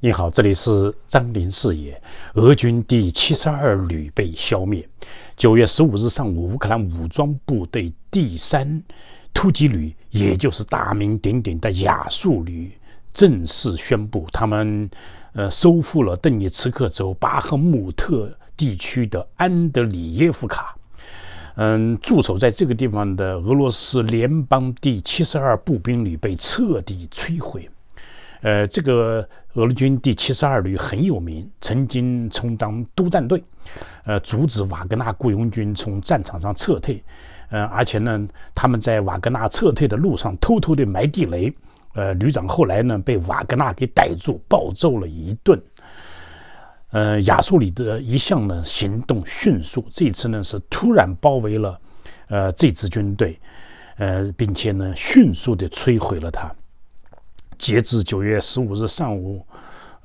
你好，这里是张林视野。俄军第七十二旅被消灭。九月十五日上午，乌克兰武装部队第三突击旅，也就是大名鼎鼎的亚速旅，正式宣布他们呃收复了顿涅茨克州巴赫穆特地区的安德里耶夫卡。嗯，驻守在这个地方的俄罗斯联邦第七十二步兵旅被彻底摧毁。呃，这个俄军第七十二旅很有名，曾经充当督战队，呃，阻止瓦格纳雇佣军从战场上撤退，嗯，而且呢，他们在瓦格纳撤退的路上偷偷的埋地雷，呃，旅长后来呢被瓦格纳给逮住，暴揍了一顿。呃，亚速里德一向呢行动迅速，这次呢是突然包围了，呃，这支军队，呃，并且呢迅速的摧毁了他。截至九月十五日上午，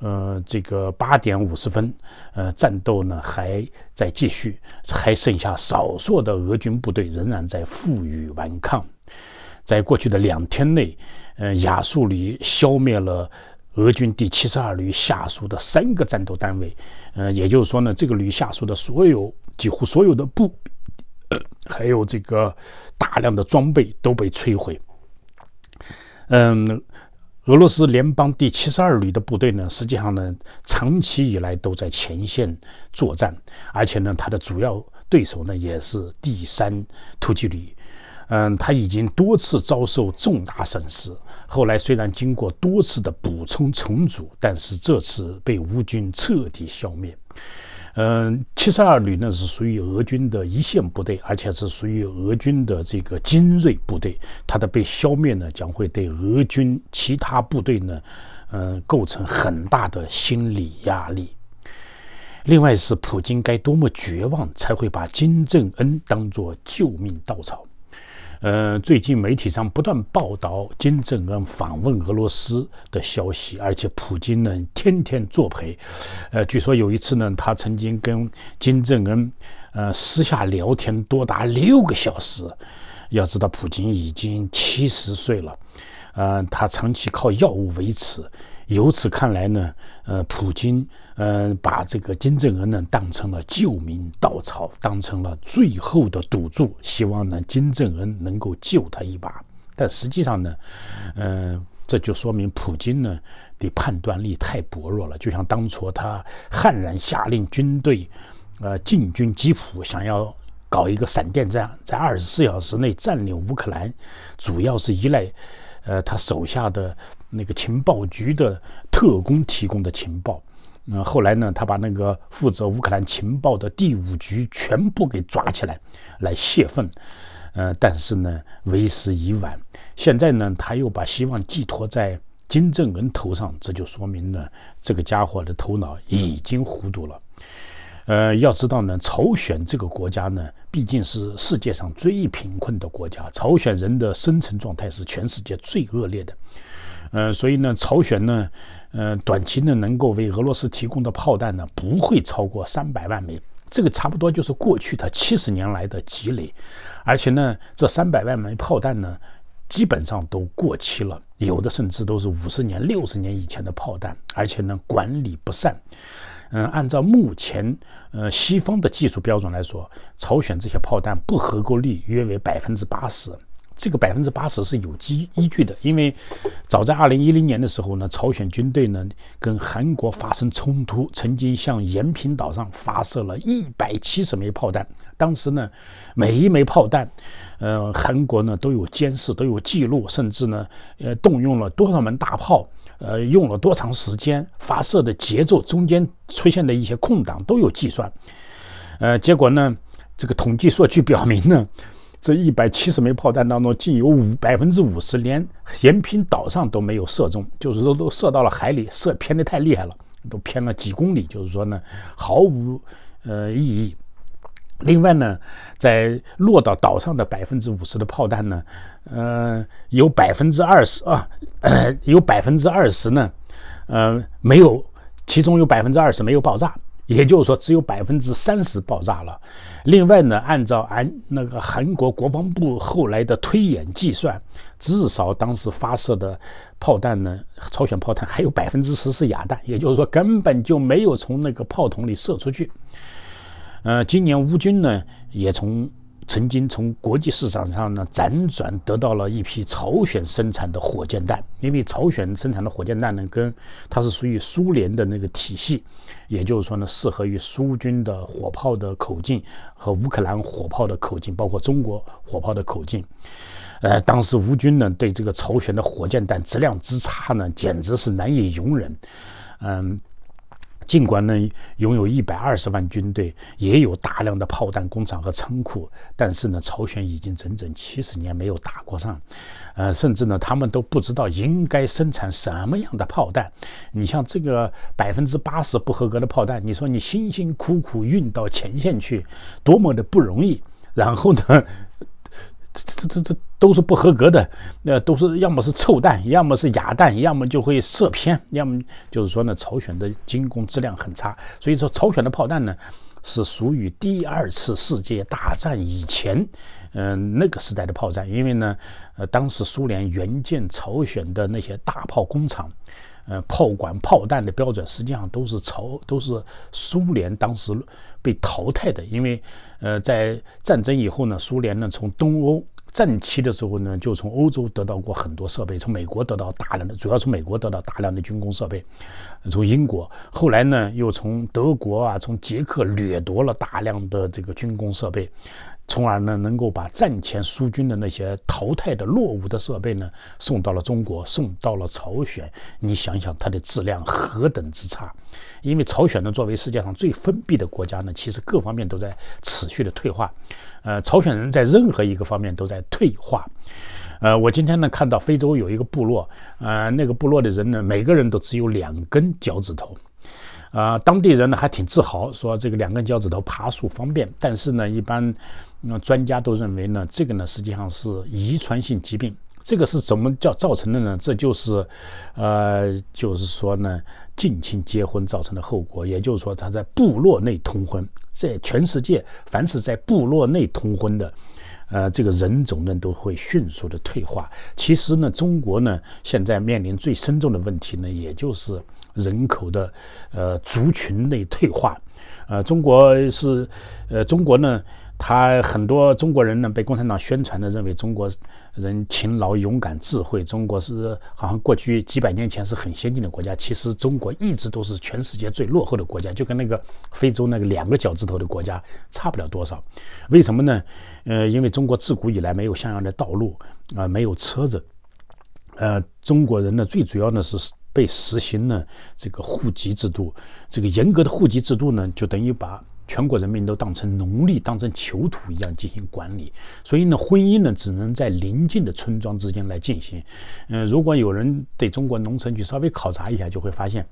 呃，这个八点五十分，呃，战斗呢还在继续，还剩下少数的俄军部队仍然在负隅顽抗。在过去的两天内，呃，亚速旅消灭了俄军第七十二旅下属的三个战斗单位，呃，也就是说呢，这个旅下属的所有几乎所有的部，还有这个大量的装备都被摧毁。嗯。俄罗斯联邦第七十二旅的部队呢，实际上呢，长期以来都在前线作战，而且呢，它的主要对手呢也是第三突击旅。嗯，他已经多次遭受重大损失，后来虽然经过多次的补充重组，但是这次被乌军彻底消灭。嗯，七十二旅呢是属于俄军的一线部队，而且是属于俄军的这个精锐部队。它的被消灭呢，将会对俄军其他部队呢，嗯，构成很大的心理压力。另外是，普京该多么绝望，才会把金正恩当做救命稻草。嗯，最近媒体上不断报道金正恩访问俄罗斯的消息，而且普京呢天天作陪。呃，据说有一次呢，他曾经跟金正恩，呃，私下聊天多达六个小时。要知道，普京已经七十岁了，呃，他长期靠药物维持。由此看来呢，呃，普京，呃，把这个金正恩呢当成了救命稻草，当成了最后的赌注，希望呢金正恩能够救他一把。但实际上呢，呃，这就说明普京呢的判断力太薄弱了。就像当初他悍然下令军队，呃，进军基辅，想要搞一个闪电战，在二十四小时内占领乌克兰，主要是依赖。呃，他手下的那个情报局的特工提供的情报，那后来呢，他把那个负责乌克兰情报的第五局全部给抓起来，来泄愤。呃，但是呢，为时已晚。现在呢，他又把希望寄托在金正恩头上，这就说明呢，这个家伙的头脑已经糊涂了。呃，要知道呢，朝鲜这个国家呢，毕竟是世界上最贫困的国家，朝鲜人的生存状态是全世界最恶劣的。呃，所以呢，朝鲜呢，呃，短期内能够为俄罗斯提供的炮弹呢，不会超过三百万枚，这个差不多就是过去它七十年来的积累。而且呢，这三百万枚炮弹呢，基本上都过期了，有的甚至都是五十年、六十年以前的炮弹，而且呢，管理不善。嗯，按照目前呃西方的技术标准来说，朝鲜这些炮弹不合格率约为百分之八十。这个百分之八十是有基依据的，因为早在二零一零年的时候呢，朝鲜军队呢跟韩国发生冲突，曾经向延坪岛上发射了一百七十枚炮弹。当时呢，每一枚炮弹，呃，韩国呢都有监视、都有记录，甚至呢，呃，动用了多少门大炮。呃，用了多长时间发射的节奏，中间出现的一些空档都有计算。呃，结果呢，这个统计数据表明呢，这一百七十枚炮弹当中，竟有五百分之五十连延平岛上都没有射中，就是说都射到了海里，射偏的太厉害了，都偏了几公里，就是说呢，毫无呃意义。另外呢，在落到岛上的百分之五十的炮弹呢，呃，有百分之二十啊，有百分之二十呢，呃，没有，其中有百分之二十没有爆炸，也就是说只有百分之三十爆炸了。另外呢，按照安那个韩国国防部后来的推演计算，至少当时发射的炮弹呢，朝鲜炮弹还有百分之十是哑弹，也就是说根本就没有从那个炮筒里射出去。呃，今年乌军呢也从曾经从国际市场上呢辗转得到了一批朝鲜生产的火箭弹，因为朝鲜生产的火箭弹呢跟它是属于苏联的那个体系，也就是说呢适合于苏军的火炮的口径和乌克兰火炮的口径，包括中国火炮的口径。呃，当时乌军呢对这个朝鲜的火箭弹质量之差呢简直是难以容忍。嗯。尽管呢，拥有一百二十万军队，也有大量的炮弹工厂和仓库，但是呢，朝鲜已经整整七十年没有打过仗，呃，甚至呢，他们都不知道应该生产什么样的炮弹。你像这个百分之八十不合格的炮弹，你说你辛辛苦苦运到前线去，多么的不容易。然后呢？这这这这都是不合格的，那都是要么是臭弹，要么是哑弹，要么就会射偏，要么就是说呢，朝鲜的军工质量很差，所以说朝鲜的炮弹呢是属于第二次世界大战以前，嗯那个时代的炮弹，因为呢，呃当时苏联援建朝鲜的那些大炮工厂。呃，炮管、炮弹的标准实际上都是朝都是苏联当时被淘汰的，因为，呃，在战争以后呢，苏联呢从东欧战期的时候呢，就从欧洲得到过很多设备，从美国得到大量的，主要从美国得到大量的军工设备，从英国，后来呢又从德国啊，从捷克掠夺了大量的这个军工设备。从而呢，能够把战前苏军的那些淘汰的落伍的设备呢，送到了中国，送到了朝鲜。你想想，它的质量何等之差！因为朝鲜呢，作为世界上最封闭的国家呢，其实各方面都在持续的退化。呃，朝鲜人在任何一个方面都在退化。呃，我今天呢看到非洲有一个部落，呃，那个部落的人呢，每个人都只有两根脚趾头。啊，当地人呢还挺自豪，说这个两根脚趾头爬树方便。但是呢，一般那、专家都认为呢，这个呢实际上是遗传性疾病。这个是怎么叫造成的呢？这就是，呃，就是说呢，近亲结婚造成的后果。也就是说，他在部落内通婚，在全世界凡是在部落内通婚的，呃，这个人种呢都会迅速的退化。其实呢，中国呢现在面临最深重的问题呢，也就是。人口的呃族群内退化，呃，中国是呃中国呢，他很多中国人呢被共产党宣传的认为中国人勤劳勇敢智慧，中国是好像过去几百年前是很先进的国家，其实中国一直都是全世界最落后的国家，就跟那个非洲那个两个脚趾头的国家差不了多少。为什么呢？呃，因为中国自古以来没有像样的道路啊，没有车子，呃，中国人呢最主要呢是。被实行了这个户籍制度，这个严格的户籍制度呢，就等于把。全国人民都当成奴隶，当成囚徒一样进行管理，所以呢，婚姻呢只能在邻近的村庄之间来进行。嗯，如果有人对中国农村去稍微考察一下，就会发现，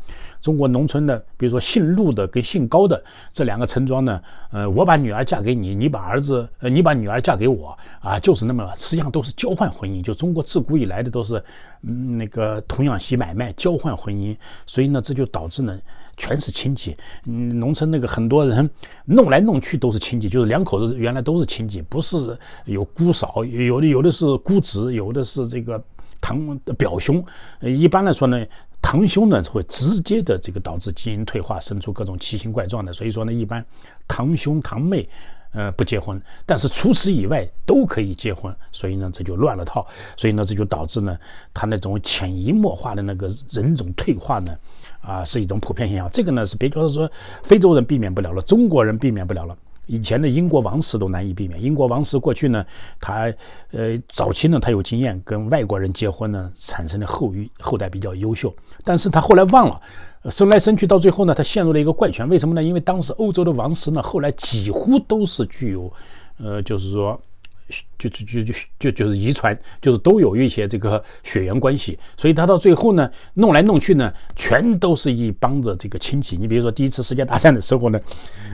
中国农村的，比如说姓陆的跟姓高的这两个村庄呢，呃，我把女儿嫁给你，你把儿子，呃，你把女儿嫁给我啊，就是那么，实际上都是交换婚姻。就中国自古以来的都是那个童养媳买卖、交换婚姻，所以呢，这就导致呢。全是亲戚，嗯，农村那个很多人弄来弄去都是亲戚，就是两口子原来都是亲戚，不是有姑嫂，有的有的是姑侄，有的是这个堂表兄，一般来说呢，堂兄呢会直接的这个导致基因退化，生出各种奇形怪状的，所以说呢，一般堂兄堂妹呃不结婚，但是除此以外都可以结婚，所以呢这就乱了套，所以呢这就导致呢他那种潜移默化的那个人种退化呢。啊，是一种普遍现象。这个呢，是别说是说非洲人避免不了了，中国人避免不了了。以前的英国王室都难以避免。英国王室过去呢，他呃早期呢，他有经验，跟外国人结婚呢，产生的后裔后代比较优秀。但是他后来忘了，生来生去，到最后呢，他陷入了一个怪圈。为什么呢？因为当时欧洲的王室呢，后来几乎都是具有，呃，就是说。就就就就就就是遗传，就是都有一些这个血缘关系，所以他到最后呢，弄来弄去呢，全都是一帮子这个亲戚。你比如说第一次世界大战的时候呢，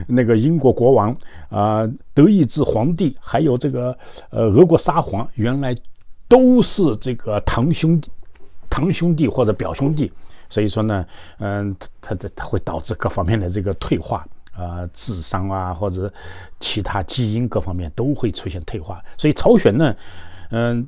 那个英国国王啊，德意志皇帝，还有这个呃俄国沙皇，原来都是这个堂兄弟、堂兄弟或者表兄弟，所以说呢，嗯，他他他会导致各方面的这个退化。呃，智商啊，或者其他基因各方面都会出现退化，所以朝鲜呢，嗯，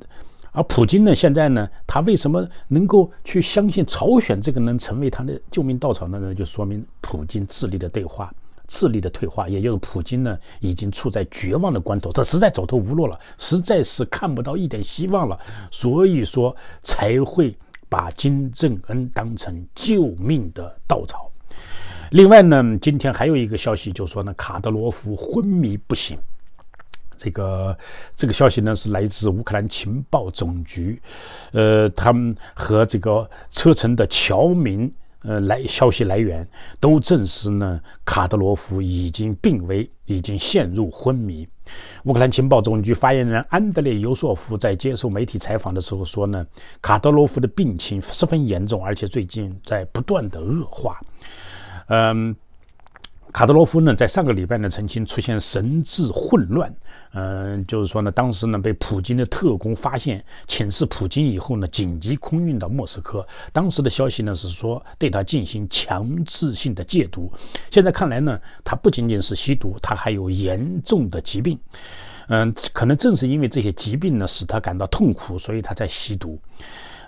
而普京呢，现在呢，他为什么能够去相信朝鲜这个能成为他的救命稻草呢？就说明普京智力的退化，智力的退化，也就是普京呢，已经处在绝望的关头，这实在走投无路了，实在是看不到一点希望了，所以说才会把金正恩当成救命的稻草。另外呢，今天还有一个消息，就是说呢，卡德罗夫昏迷不醒。这个这个消息呢，是来自乌克兰情报总局，呃，他们和这个车臣的侨民，呃，来消息来源都证实呢，卡德罗夫已经病危，已经陷入昏迷。乌克兰情报总局发言人安德烈尤索夫在接受媒体采访的时候说呢，卡德罗夫的病情十分严重，而且最近在不断的恶化。嗯，卡德罗夫呢，在上个礼拜呢，曾经出现神志混乱。嗯，就是说呢，当时呢，被普京的特工发现，请示普京以后呢，紧急空运到莫斯科。当时的消息呢，是说对他进行强制性的戒毒。现在看来呢，他不仅仅是吸毒，他还有严重的疾病。嗯，可能正是因为这些疾病呢，使他感到痛苦，所以他在吸毒。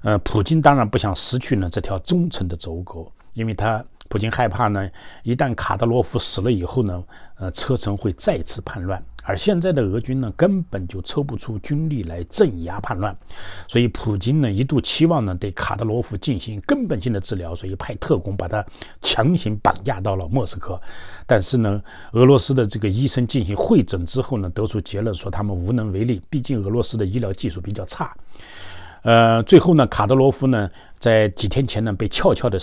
呃，普京当然不想失去呢这条忠诚的走狗，因为他。普京害怕呢，一旦卡德罗夫死了以后呢，呃，车臣会再次叛乱，而现在的俄军呢，根本就抽不出军力来镇压叛乱，所以普京呢，一度期望呢，对卡德罗夫进行根本性的治疗，所以派特工把他强行绑架到了莫斯科，但是呢，俄罗斯的这个医生进行会诊之后呢，得出结论说他们无能为力，毕竟俄罗斯的医疗技术比较差，呃，最后呢，卡德罗夫呢，在几天前呢，被悄悄的。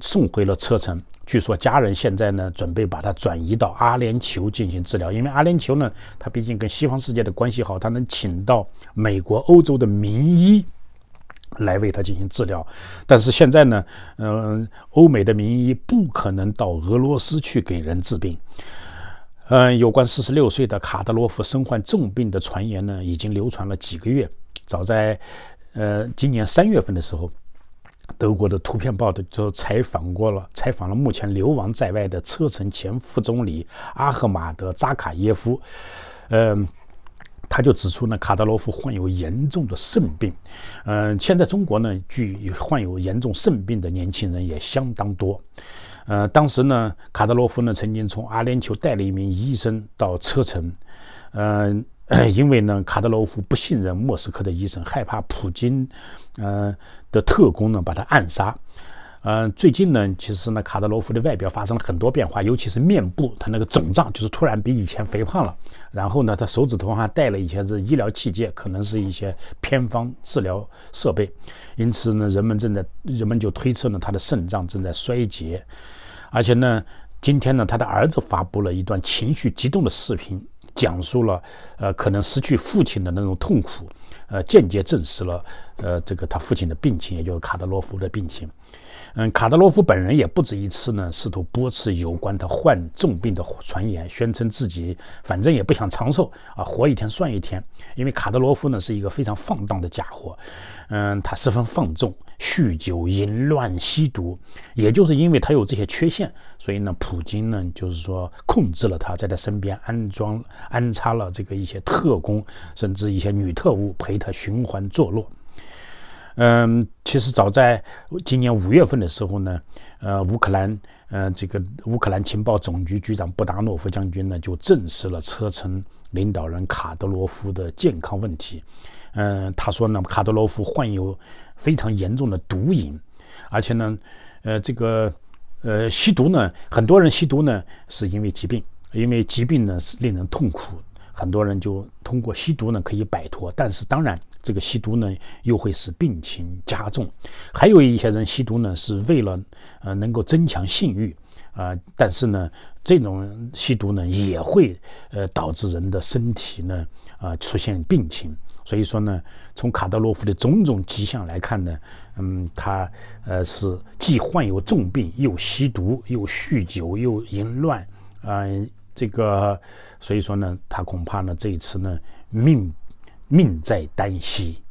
送回了车臣，据说家人现在呢准备把他转移到阿联酋进行治疗，因为阿联酋呢他毕竟跟西方世界的关系好，他能请到美国、欧洲的名医来为他进行治疗。但是现在呢，嗯，欧美的名医不可能到俄罗斯去给人治病。嗯，有关46岁的卡德罗夫身患重病的传言呢，已经流传了几个月，早在呃今年三月份的时候。德国的图片报的就采访过了，采访了目前流亡在外的车臣前副总理阿赫马德扎卡耶夫，嗯，他就指出呢，卡德罗夫患有严重的肾病，嗯，现在中国呢，据患有严重肾病的年轻人也相当多，呃，当时呢，卡德罗夫呢曾经从阿联酋带了一名医生到车臣，嗯。因为呢，卡德罗夫不信任莫斯科的医生，害怕普京，嗯的特工呢把他暗杀。嗯，最近呢，其实呢，卡德罗夫的外表发生了很多变化，尤其是面部，他那个肿胀就是突然比以前肥胖了。然后呢，他手指头上戴了一些这医疗器械，可能是一些偏方治疗设备。因此呢，人们正在人们就推测呢，他的肾脏正在衰竭。而且呢，今天呢，他的儿子发布了一段情绪激动的视频。讲述了，呃，可能失去父亲的那种痛苦，呃，间接证实了，呃，这个他父亲的病情，也就是卡德罗夫的病情。嗯，卡德罗夫本人也不止一次呢，试图驳斥有关他患重病的传言，宣称自己反正也不想长寿啊，活一天算一天。因为卡德罗夫呢，是一个非常放荡的家伙，嗯，他十分放纵。酗酒、淫乱、吸毒，也就是因为他有这些缺陷，所以呢，普京呢，就是说控制了他，在他身边安装、安插了这个一些特工，甚至一些女特务陪他循环作乐。嗯，其实早在今年五月份的时候呢，呃，乌克兰，呃，这个乌克兰情报总局局长布达诺夫将军呢就证实了车臣领导人卡德罗夫的健康问题。嗯，他说呢，卡德罗夫患有非常严重的毒瘾，而且呢，呃，这个，呃，吸毒呢，很多人吸毒呢是因为疾病，因为疾病呢是令人痛苦，很多人就通过吸毒呢可以摆脱，但是当然。这个吸毒呢，又会使病情加重，还有一些人吸毒呢，是为了呃能够增强性欲啊，但是呢，这种吸毒呢，也会呃导致人的身体呢啊出现病情，所以说呢，从卡德洛夫的种种迹象来看呢，嗯，他呃是既患有重病，又吸毒，又酗酒，又淫乱，嗯，这个，所以说呢，他恐怕呢这一次呢命。命在旦夕。